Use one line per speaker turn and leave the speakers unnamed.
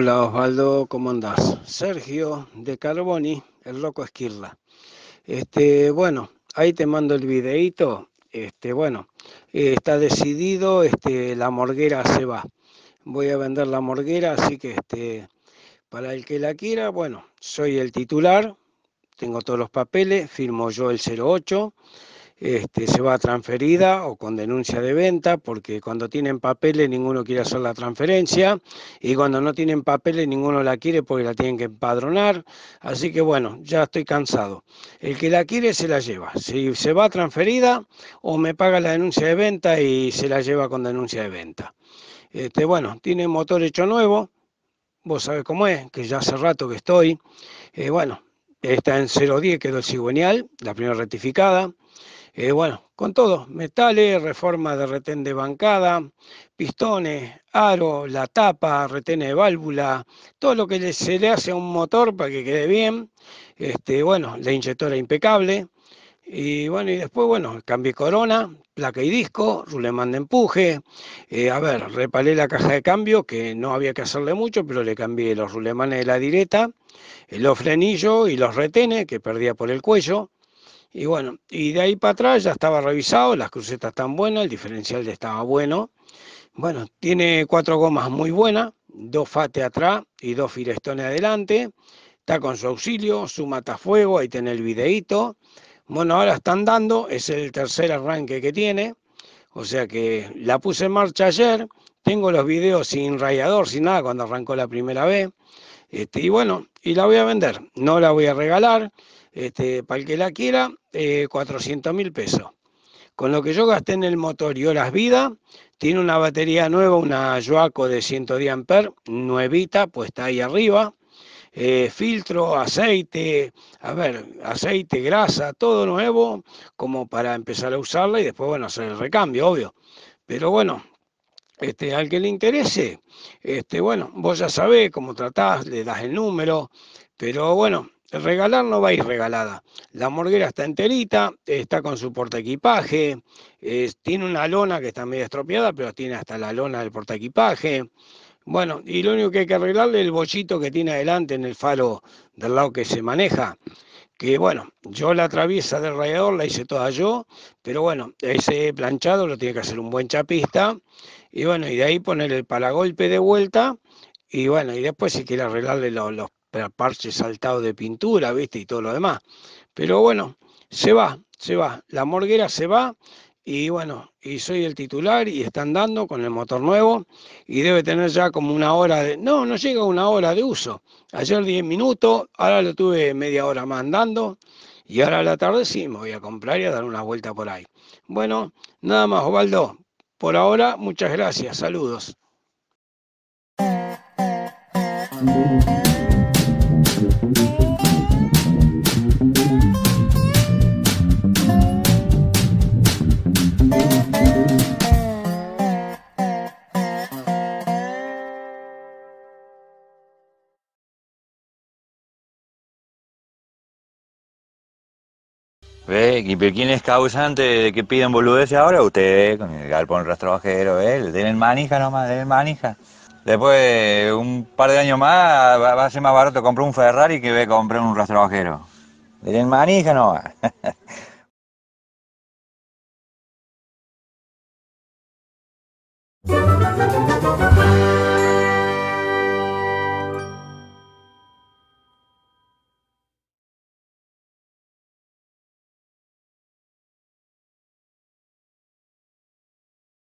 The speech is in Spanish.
Hola Osvaldo, ¿cómo andás? Sergio de Carboni, el loco Esquirla. Este, bueno, ahí te mando el videito Este, bueno, eh, está decidido, este, la morguera se va. Voy a vender la morguera, así que este, para el que la quiera, bueno, soy el titular, tengo todos los papeles, firmo yo el 08 este, se va transferida o con denuncia de venta, porque cuando tienen papeles ninguno quiere hacer la transferencia y cuando no tienen papeles ninguno la quiere porque la tienen que empadronar. Así que bueno, ya estoy cansado. El que la quiere se la lleva. Si se va transferida o me paga la denuncia de venta y se la lleva con denuncia de venta. Este, bueno, tiene motor hecho nuevo, vos sabés cómo es, que ya hace rato que estoy. Eh, bueno, está en 010, quedó el cigüeñal, la primera rectificada. Eh, bueno, con todo, metales, reforma de retén de bancada, pistones, aro, la tapa, retén de válvula, todo lo que se le hace a un motor para que quede bien. Este, bueno, la inyectora impecable. Y bueno, y después, bueno, cambié corona, placa y disco, rulemán de empuje. Eh, a ver, reparé la caja de cambio, que no había que hacerle mucho, pero le cambié los rulemanes de la direta, eh, los frenillos y los retenes, que perdía por el cuello. Y bueno, y de ahí para atrás ya estaba revisado, las crucetas están buenas, el diferencial de estaba bueno. Bueno, tiene cuatro gomas muy buenas, dos FATE atrás y dos Firestone adelante. Está con su auxilio, su matafuego, ahí tiene el videíto. Bueno, ahora están dando, es el tercer arranque que tiene. O sea que la puse en marcha ayer, tengo los videos sin rayador, sin nada, cuando arrancó la primera vez. Este, y bueno, y la voy a vender, no la voy a regalar. Este, para el que la quiera, 400 eh, mil pesos. Con lo que yo gasté en el motor y horas vida, tiene una batería nueva, una Joaco de 110 amperes, nuevita, puesta ahí arriba. Eh, filtro, aceite, a ver, aceite, grasa, todo nuevo, como para empezar a usarla y después, bueno, hacer el recambio, obvio. Pero bueno, este, al que le interese, este, bueno, vos ya sabés cómo tratás, le das el número, pero bueno, regalar no va a ir regalada. La morguera está enterita, está con su portaequipaje, tiene una lona que está medio estropeada, pero tiene hasta la lona del portaequipaje. Bueno, y lo único que hay que arreglarle es el bollito que tiene adelante en el faro del lado que se maneja. Que bueno, yo la traviesa del radiador la hice toda yo, pero bueno, ese planchado lo tiene que hacer un buen chapista. Y bueno, y de ahí poner el paragolpe de vuelta. Y bueno, y después si quiere arreglarle los parche saltado de pintura, ¿viste? Y todo lo demás. Pero bueno, se va, se va. La morguera se va y bueno, y soy el titular y está andando con el motor nuevo y debe tener ya como una hora de... No, no llega a una hora de uso. Ayer 10 minutos, ahora lo tuve media hora más andando y ahora a la tarde sí me voy a comprar y a dar una vuelta por ahí. Bueno, nada más, Osvaldo. Por ahora, muchas gracias. Saludos.
quién es causante de que piden boludeces ahora? Ustedes, con el galpón rastro ¿eh? ¿ve? Le manija nomás, le
manija. Después, un par de años más, va a ser más barato comprar un Ferrari que
comprar un rastro bajero. Le deben manija nomás.